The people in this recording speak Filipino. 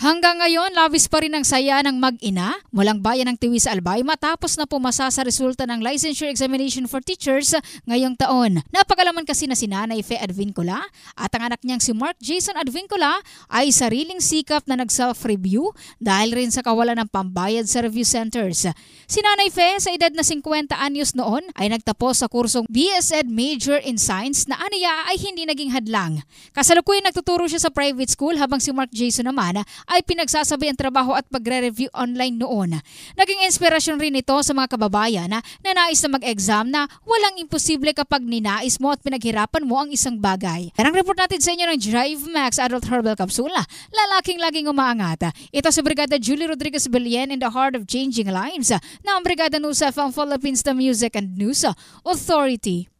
Hanggang ngayon, labis pa rin ang saya ng mag-ina mulang bayan ng Tiwi sa Albay matapos na pumasa sa resulta ng Licensure Examination for Teachers ngayong taon. Napakalaman kasi na si Nanay Fe Advincula at ang anak niyang si Mark Jason Advincula ay sariling sikap na nag-self-review dahil rin sa kawalan ng pambayad sa review centers. Si Nanay Fe sa edad na 50 anyos noon ay nagtapos sa kursong BSED Major in Science na aniya ay hindi naging hadlang. Kasalukuyan nagtuturo siya sa private school habang si Mark Jason naman ay pinagsasabi ang trabaho at pagre-review online noon. Naging inspirasyon rin ito sa mga kababayan ah, na nais na mag-exam na walang imposible kapag ninais mo at pinaghirapan mo ang isang bagay. Ang report natin sa inyo ng Drive Max Adult Herbal Capsula, lalaking laging umaangat. Ito sa Brigada Julie Rodriguez Belien in the Heart of Changing Lives ah, na ang Brigada Nusa from Philippines the Music and News Authority.